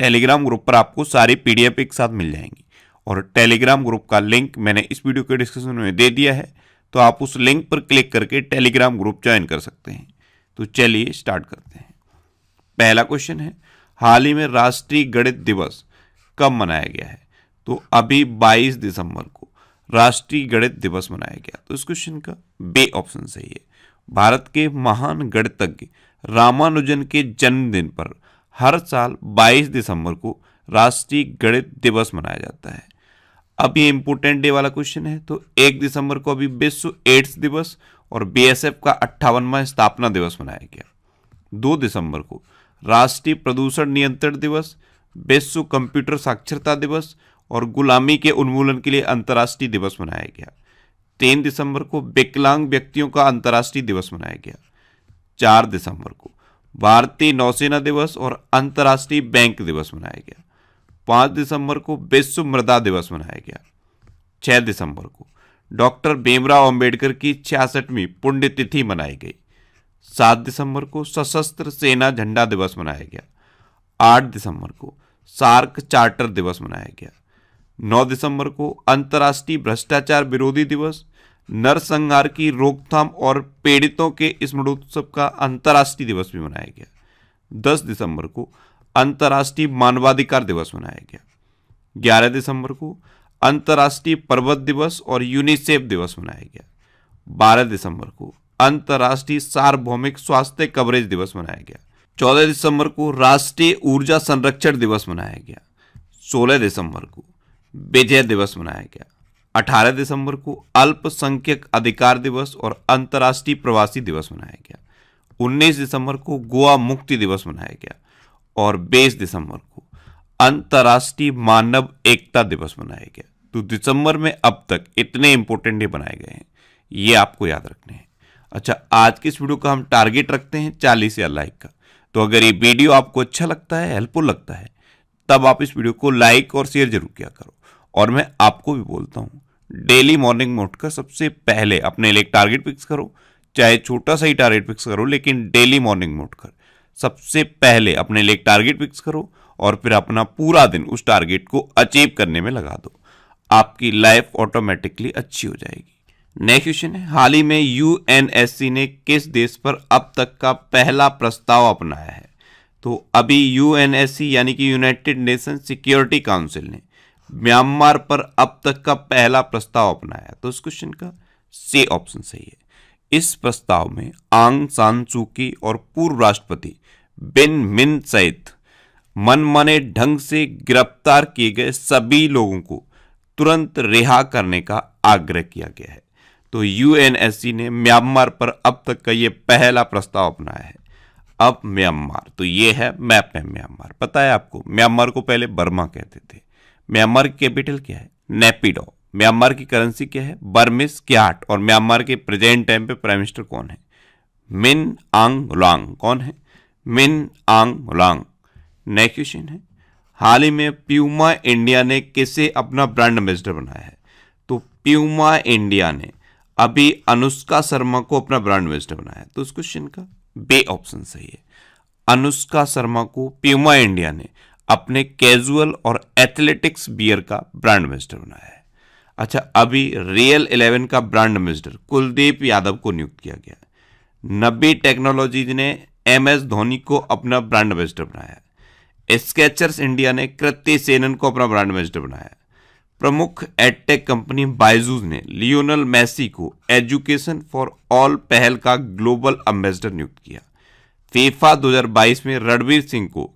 Telegram group पर आपको सारी पीडीएफ एक साथ मिल जाएंगी और टेलीग्राम ग्रुप का लिंक मैंने इस वीडियो के डिस्क्रिप्शन में दे दिया है तो आप उस लिंक पर क्लिक करके टेलीग्राम ग्रुप ज्वाइन कर सकते हैं तो चलिए स्टार्ट करते हैं पहला क्वेश्चन है हाल ही में राष्ट्रीय गणित दिवस कब मनाया गया है तो अभी 22 दिसंबर को राष्ट्रीय गणित दिवस मनाया गया तो इस क्वेश्चन का बे ऑप्शन सही है भारत के महान गणितज्ञ रामानुजन के जन्मदिन पर हर साल 22 दिसंबर को राष्ट्रीय गणित दिवस मनाया जाता है अब ये इंपोर्टेंट डे वाला क्वेश्चन है तो एक दिसंबर को अभी विश्व एड्स दिवस और बीएसएफ का अट्ठावनवा स्थापना दिवस मनाया गया दो दिसंबर को राष्ट्रीय प्रदूषण नियंत्रण दिवस विश्व कंप्यूटर साक्षरता दिवस और गुलामी के उन्मूलन के लिए अंतर्राष्ट्रीय दिवस मनाया गया तीन दिसंबर को विकलांग व्यक्तियों का अंतर्राष्ट्रीय दिवस मनाया गया चार दिसंबर को भारतीय नौसेना दिवस और अंतर्राष्ट्रीय बैंक दिवस मनाया गया पाँच दिसंबर को विश्व मृदा दिवस मनाया गया छः दिसंबर को डॉक्टर भीमराव अंबेडकर की छियासठवीं पुण्यतिथि मनाई गई सात दिसंबर को सशस्त्र सेना झंडा दिवस मनाया गया आठ दिसंबर को सार्क चार्टर दिवस मनाया गया नौ दिसंबर को अंतर्राष्ट्रीय भ्रष्टाचार विरोधी दिवस नरसंहार की रोकथाम और पीड़ितों के इस उत्सव का अंतर्राष्ट्रीय दिवस भी मनाया गया 10 दिसंबर को अंतर्राष्ट्रीय मानवाधिकार दिवस मनाया गया 11 दिसंबर को अंतर्राष्ट्रीय पर्वत दिवस और यूनिसेफ दिवस मनाया गया 12 दिसंबर को अंतर्राष्ट्रीय सार्वभौमिक स्वास्थ्य कवरेज दिवस मनाया गया 14 दिसंबर को राष्ट्रीय ऊर्जा संरक्षण दिवस मनाया गया 16 दिसंबर को विजय दिवस मनाया गया 18 दिसंबर को अल्पसंख्यक अधिकार दिवस और अंतर्राष्ट्रीय प्रवासी दिवस मनाया गया 19 दिसंबर को गोवा मुक्ति दिवस मनाया गया और 20 दिसंबर को अंतर्राष्ट्रीय मानव एकता दिवस मनाया गया तो दिसंबर में अब तक इतने इंपॉर्टेंट डे बनाए गए हैं ये आपको याद रखने हैं अच्छा आज की इस वीडियो का हम टारगेट रखते हैं चालीस या लाइक का तो अगर ये वीडियो आपको अच्छा लगता है हेल्पफुल लगता है तब आप इस वीडियो को लाइक और शेयर जरूर किया करो और मैं आपको भी बोलता हूँ डेली मॉर्निंग में उठकर सबसे पहले अपने लिए टारगेट फिक्स करो चाहे छोटा सा ही टारगेट फिक्स करो लेकिन डेली मॉर्निंग में उठकर सबसे पहले अपने लिए टारगेट फिक्स करो और फिर अपना पूरा दिन उस टारगेट को अचीव करने में लगा दो आपकी लाइफ ऑटोमेटिकली अच्छी हो जाएगी नेक्स्ट क्वेश्चन है हाल ही में यू ने किस देश पर अब तक का पहला प्रस्ताव अपनाया है तो अभी यू यानी कि United Nation Security Council Myanmar म्यांमार पर अब तक का पहला प्रस्ताव अपनाया तो इस क्वेश्चन का सी ऑप्शन सही है इस प्रस्ताव में आंग सान चूकी और पूर्व राष्ट्रपति बिन मिन सहित मनमाने ढंग से गिरफ्तार किए गए सभी लोगों को तुरंत रिहा करने का आग्रह किया गया है तो यूएनएससी ने म्यांमार पर अब तक का यह पहला प्रस्ताव अपनाया है अब म्यांमार तो यह है मैप है म्यांमार पता है आपको म्यांमार को पहले बर्मा कहते थे म्यांमार की कैपिटल क्या है नेपिडो म्यांमार की करेंसी क्या है बर्मिस क्याट और म्यांमार के प्रेजेंट टाइम पे प्राइम मिनिस्टर कौन है मिन आंग लॉन्ग कौन है मिन आंग लॉन्ग नेक्स्ट क्वेश्चन है हाल ही में प्यूमा इंडिया ने किसे अपना ब्रांड एम्बेसडर बनाया है तो प्यूमा इंडिया ने अभी अनुष्का शर्मा को अपना ब्रांड एम्बेसडर बनाया तो उस क्वेश्चन का बे ऑप्शन सही है अनुष्का शर्मा को प्यूमा इंडिया ने अपने कैजुअल और एथलेटिक्स बियर का ब्रांड मिनिस्टर बनाया है अच्छा अभी रियल इलेवन का ब्रांड एम्बेसडर कुलदीप यादव को नियुक्त किया गया नब्बी टेक्नोलॉजीज ने एम एस धोनी को अपना ब्रांड एम्बेसडर बनाया स्केचर्स इंडिया ने कृति सेनन को अपना ब्रांड मिनिस्टर बनाया प्रमुख एडटेक कंपनी बायजूज ने लियोनल मैसी को एजुकेशन फॉर ऑल पहल का ग्लोबल एम्बेसडर नियुक्त किया फीफा 2022 में रणवीर सिंह को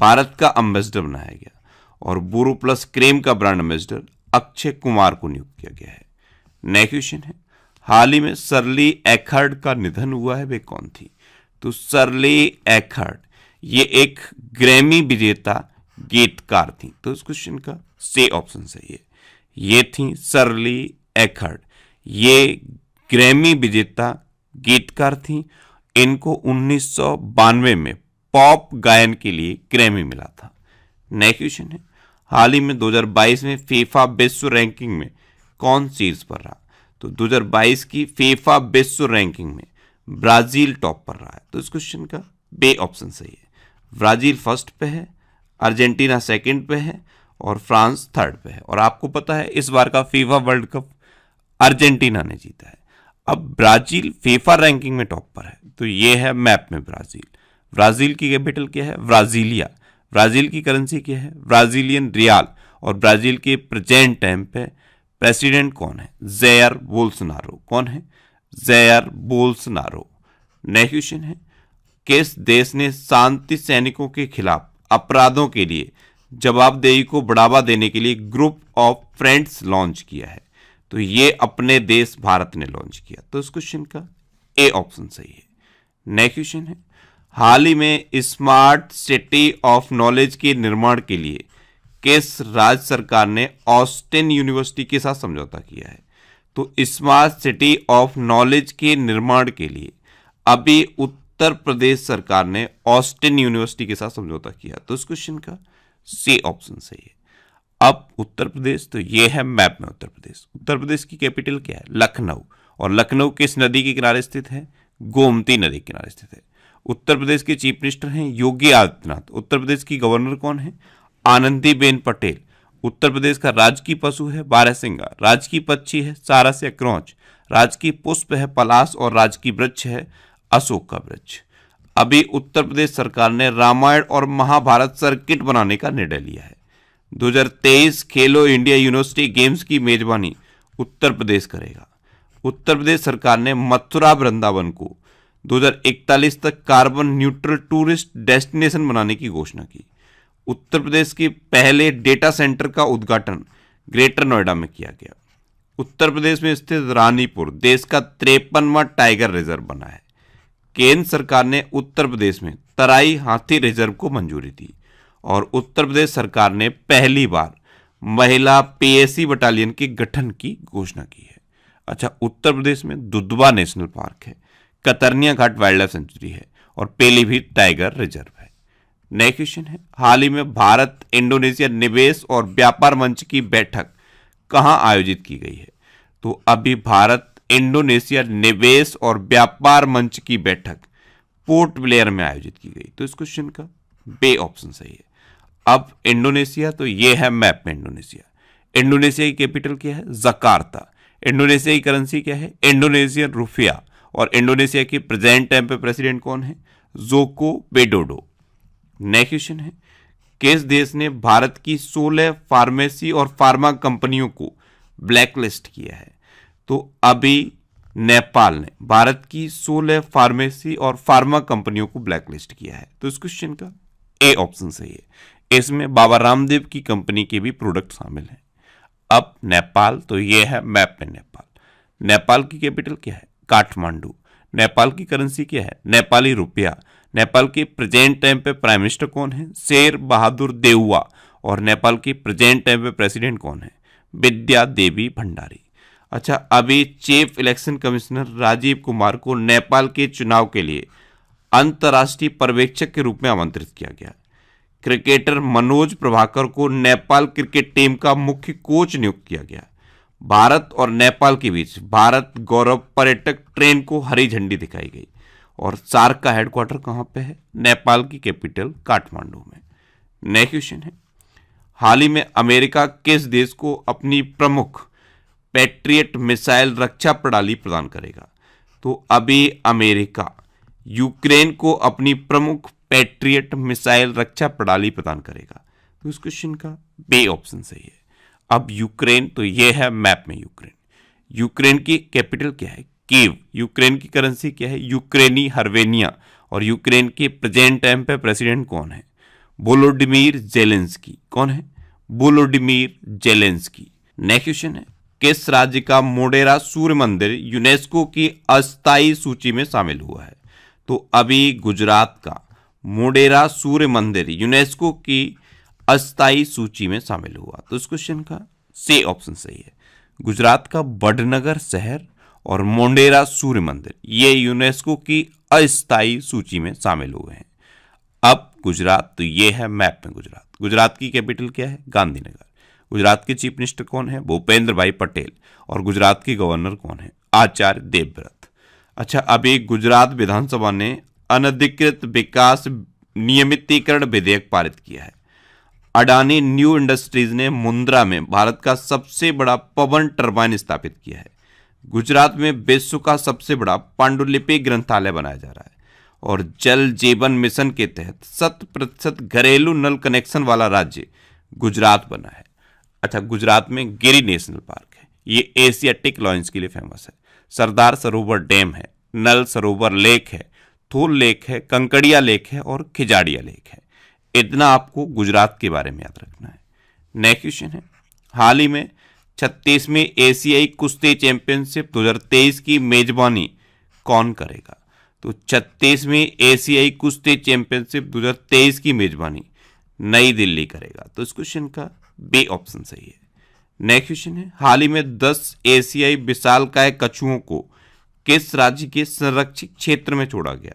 भारत का अम्बेसडर बनाया गया और बोरो प्लस क्रेम का ब्रांड अम्बेसडर अक्षय कुमार को नियुक्त किया गया है नया क्वेश्चन है हाल ही में सरली एखर्ड का निधन हुआ है वे कौन थी तो सरली एखर्ड ये एक ग्रैमी विजेता गीतकार थी तो इस क्वेश्चन का से ऑप्शन सही है ये थी सरली एखर्ड ये ग्रैमी विजेता गीतकार थी इनको उन्नीस में पॉप गायन के लिए ग्रैमी मिला था नेक्स्ट क्वेश्चन है हाल ही में 2022 में फीफा विश्व रैंकिंग में कौन शीर्ष पर रहा तो 2022 की फीफा विश्व रैंकिंग में ब्राज़ील टॉप पर रहा है तो इस क्वेश्चन का बे ऑप्शन सही है ब्राज़ील फर्स्ट पे है अर्जेंटीना सेकंड पे है और फ्रांस थर्ड पे है और आपको पता है इस बार का फीफा वर्ल्ड कप अर्जेंटीना ने जीता है अब ब्राज़ील फीफा रैंकिंग में टॉप पर है तो ये है मैप में ब्राज़ील ब्राज़ील की कैपिटल क्या है ब्राज़ीलिया ब्राज़ील की करेंसी क्या है ब्राज़ीलियन रियाल और ब्राज़ील के प्रेजेंट टाइम पे प्रेसिडेंट कौन है जेयर बोल्सनारो कौन है जेयर बोल्सनारो नेक्स्ट क्वेश्चन है किस देश ने शांति सैनिकों के खिलाफ अपराधों के लिए जवाबदेही को बढ़ावा देने के लिए ग्रुप ऑफ फ्रेंड्स लॉन्च किया है तो ये अपने देश भारत ने लॉन्च किया तो इस क्वेश्चन का ए ऑप्शन सही है नेक्स्ट क्वेश्चन है हाल ही में स्मार्ट सिटी ऑफ नॉलेज के निर्माण के लिए किस राज्य सरकार ने ऑस्टिन यूनिवर्सिटी के साथ समझौता किया है तो स्मार्ट सिटी ऑफ नॉलेज के निर्माण के लिए अभी उत्तर प्रदेश सरकार ने ऑस्टिन यूनिवर्सिटी के साथ समझौता किया तो इस क्वेश्चन का सी ऑप्शन सही है अब उत्तर प्रदेश तो ये है मैप में उत्तर प्रदेश उत्तर प्रदेश की कैपिटल क्या है लखनऊ और लखनऊ किस नदी के किनारे स्थित है गोमती नदी के किनारे स्थित है उत्तर प्रदेश के चीफ मिनिस्टर हैं योगी आदित्यनाथ उत्तर प्रदेश की गवर्नर कौन है आनंदीबेन पटेल उत्तर प्रदेश का राजकीय पशु है बारहसिंगा राजकीय पक्षी है सारस या क्रौच राजकीय पुष्प है पलास और राजकीय वृक्ष है अशोक का वृक्ष अभी उत्तर प्रदेश सरकार ने रामायण और महाभारत सर्किट बनाने का निर्णय लिया है 2023 खेलो इंडिया यूनिवर्सिटी गेम्स की मेजबानी उत्तर प्रदेश करेगा उत्तर प्रदेश सरकार ने मथुरा वृंदावन को 2041 तक कार्बन न्यूट्रल टूरिस्ट डेस्टिनेशन बनाने की घोषणा की उत्तर प्रदेश के पहले डेटा सेंटर का उद्घाटन ग्रेटर नोएडा में किया गया उत्तर प्रदेश में स्थित रानीपुर देश का त्रेपनवा टाइगर रिजर्व बना है केंद्र सरकार ने उत्तर प्रदेश में तराई हाथी रिजर्व को मंजूरी दी और उत्तर प्रदेश सरकार ने पहली बार महिला पीएसी बटालियन के गठन की घोषणा की है अच्छा उत्तर प्रदेश में दुधवा नेशनल पार्क है Katarnia Ghat wildlife sanctuary है और पेलीभीत टाइगर रिजर्व है नया क्वेश्चन है हाल ही में भारत इंडोनेशिया निवेश और व्यापार मंच की बैठक कहाँ आयोजित की गई है तो अभी भारत इंडोनेशिया निवेश और व्यापार मंच की बैठक पोर्ट ब्लेयर में आयोजित की गई तो इस क्वेश्चन का बे ऑप्शन सही है अब इंडोनेशिया तो ये है मैप में इंडोनेशिया इंडोनेशिया की कैपिटल क्या है जकार्ता इंडोनेशिया की करेंसी क्या है इंडोनेशियन रुफिया और इंडोनेशिया के प्रेजेंट टाइम पे प्रेसिडेंट कौन है जोको बेडोडो नेक्स्ट क्वेश्चन है किस देश ने भारत की 16 फार्मेसी और फार्मा कंपनियों को ब्लैकलिस्ट किया है तो अभी नेपाल ने भारत की 16 फार्मेसी और फार्मा कंपनियों को ब्लैकलिस्ट किया है तो इस क्वेश्चन का ए ऑप्शन सही है इसमें बाबा रामदेव की कंपनी के भी प्रोडक्ट शामिल हैं अब नेपाल तो ये है मैप में नेपाल नेपाल की कैपिटल क्या है काठमांडू नेपाल की करेंसी क्या है नेपाली रुपया नेपाल के प्रेजेंट टाइम पे प्राइम मिनिस्टर कौन है शेर बहादुर देउआ और नेपाल के प्रेजेंट टाइम पे प्रेसिडेंट कौन है विद्या देवी भंडारी अच्छा अभी chief election commissioner Rajiv Kumar को नेपाल के चुनाव के लिए अंतर्राष्ट्रीय पर्यवेक्षक के रूप में आमंत्रित किया गया क्रिकेटर मनोज प्रभाकर को नेपाल क्रिकेट टीम का मुख्य कोच नियुक्त किया गया भारत और नेपाल के बीच भारत गौरव पर्यटक ट्रेन को हरी झंडी दिखाई गई और सार्क का हेडक्वार्टर कहाँ पे है नेपाल की कैपिटल काठमांडू में नेक्स्ट क्वेश्चन है हाल ही में अमेरिका किस देश को अपनी प्रमुख पैट्रियट मिसाइल रक्षा प्रणाली प्रदान करेगा तो अभी अमेरिका यूक्रेन को अपनी प्रमुख पैट्रियट मिसाइल रक्षा प्रणाली प्रदान करेगा तो इस क्वेश्चन का बे ऑप्शन सही है अब यूक्रेन तो ये है मैप में यूक्रेन यूक्रेन की कैपिटल क्या है केव यूक्रेन की करेंसी क्या है यूक्रेनी हरवेनिया और यूक्रेन के प्रेजेंट टाइम पे प्रेसिडेंट कौन है बोलोडिमिर जेलेंस्की कौन है बोलोडिमिर जेलेंस्की नेक्स्ट क्वेश्चन है किस राज्य का मोडेरा सूर्य मंदिर यूनेस्को की अस्थायी सूची में शामिल हुआ है तो अभी गुजरात का मोडेरा सूर्य मंदिर यूनेस्को की अस्थायी सूची में शामिल हुआ तो इस क्वेश्चन का से ऑप्शन सही है गुजरात का बडनगर शहर और मोंडेरा सूर्य मंदिर ये यूनेस्को की अस्थायी सूची में शामिल हुए हैं अब गुजरात तो ये है मैप में गुजरात गुजरात की कैपिटल क्या है गांधीनगर गुजरात के चीफ मिनिस्टर कौन है भूपेंद्र भाई पटेल और गुजरात के गवर्नर कौन है आचार्य देवव्रत अच्छा अभी गुजरात विधानसभा ने अनधिकृत विकास नियमितीकरण विधेयक पारित किया है अडानी न्यू इंडस्ट्रीज ने मुंद्रा में भारत का सबसे बड़ा पवन टर्बाइन स्थापित किया है गुजरात में बेसु का सबसे बड़ा पांडुलिपि ग्रंथालय बनाया जा रहा है और जल जीवन मिशन के तहत शत प्रतिशत घरेलू नल कनेक्शन वाला राज्य गुजरात बना है अच्छा गुजरात में गिरी नेशनल पार्क है ये एशियाटिक लॉन्च के लिए फेमस है सरदार सरोवर डैम है नल सरोवर लेक है थूल लेक है कंकड़िया लेक है और खिजाड़िया लेक है इतना आपको गुजरात के बारे में याद रखना है नेक्स्ट क्वेश्चन है हाल ही में छत्तीसवीं एशियाई कुश्ती चैंपियनशिप 2023 की मेजबानी कौन करेगा तो छत्तीसवीं एशियाई कुश्ती चैंपियनशिप 2023 की मेजबानी नई दिल्ली करेगा तो इस क्वेश्चन का बी ऑप्शन सही है नेक्स्ट क्वेश्चन है हाल ही में 10 एशियाई विशालकाय कछुओं को किस राज्य के संरक्षित क्षेत्र में छोड़ा गया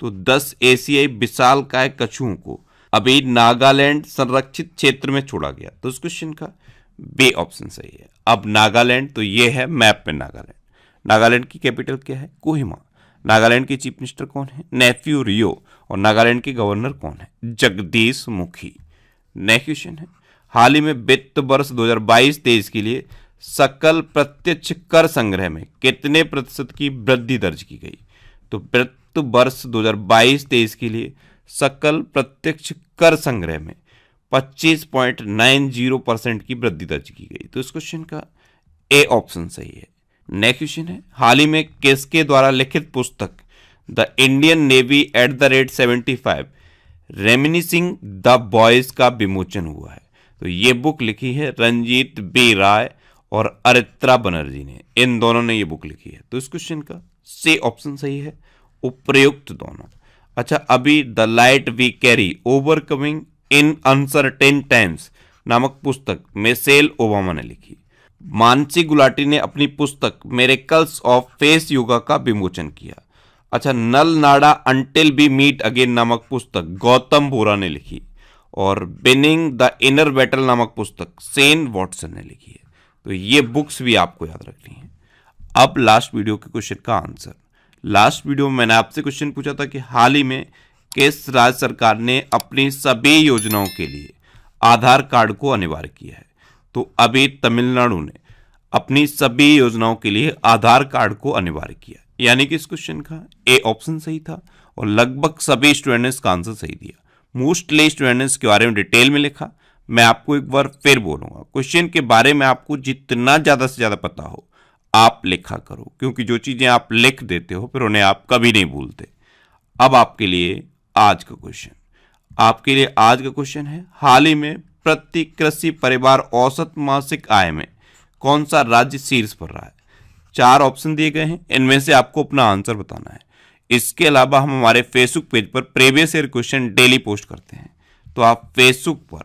तो 10 एशियाई विशालकाय कछुओं को अभी नागालैंड संरक्षित क्षेत्र में छोड़ा गया तो इस क्वेश्चन का बे ऑप्शन सही है अब नागालैंड तो ये है मैप में नागालैंड नागालैंड की कैपिटल क्या है कोहिमा नागालैंड के चीफ मिनिस्टर कौन है नेफ्यू रियो और नागालैंड के गवर्नर कौन है जगदीश मुखी नेक्स्ट क्वेश्चन है हाल ही में वित्त वर्ष 2022 हजार के लिए सकल प्रत्यक्ष कर संग्रह में कितने प्रतिशत की वृद्धि दर्ज की गई तो वित्त वर्ष 2022 हजार के लिए सकल प्रत्यक्ष कर संग्रह में 25.90 परसेंट की वृद्धि दर्ज की गई तो इस क्वेश्चन का ए ऑप्शन सही है नेक्स्ट क्वेश्चन है हाल ही में केसके द्वारा लिखित पुस्तक the Indian navy at the rate seventy five reminiscing the boys का विमोचन हुआ है तो ये बुक लिखी है रंजीत बी राय और अरित्रा बनर्जी ने इन दोनों ने ये बुक लिखी है तो इस क्वेश्चन का से ऑप्शन सही है उपयुक्त दोनों अच्छा अभी the light we carry overcoming in uncertain times नामक पुस्तक मेसेल ओबामा ने लिखी मानसी गुलाटी ने अपनी पुस्तक मेरेकल्स ऑफ फेस योगा का विमोचन किया अच्छा नल नाडा अंटिल बी मीट अगेन नामक पुस्तक गौतम बोरा ने लिखी और बिनिंग द इनर बैटल नामक पुस्तक सेन वॉटसन ने लिखी है तो ये बुक्स भी आपको याद रखनी है अब लास्ट वीडियो के क्वेश्चन का आंसर लास्ट वीडियो में मैंने आपसे क्वेश्चन पूछा था कि हाल ही में किस राज्य सरकार ने अपनी सभी योजनाओं के लिए आधार कार्ड को अनिवार्य किया है तो अभी तमिलनाडु ने अपनी सभी योजनाओं के लिए आधार कार्ड को अनिवार्य किया यानी कि इस क्वेश्चन का ए ऑप्शन सही था और लगभग सभी स्टूडेंट ने इसका आंसर सही दिया मोस्टली स्टूडेंट ने इसके बारे में डिटेल में लिखा मैं आपको एक बार फिर बोलूंगा क्वेश्चन के बारे में आपको जितना ज़्यादा से ज़्यादा पता हो आप लिखा करो क्योंकि जो चीज़ें आप लिख देते हो फिर उन्हें आप कभी नहीं भूलते अब आपके लिए आज का क्वेश्चन आपके लिए आज का क्वेश्चन है हाल ही में प्रति कृषि परिवार औसत मासिक आय में कौन सा राज्य शीर्ष पर रहा है चार ऑप्शन दिए गए हैं इनमें से आपको अपना आंसर बताना है इसके अलावा हम हमारे फेसबुक पेज पर previous year question daily post करते हैं तो आप फेसबुक पर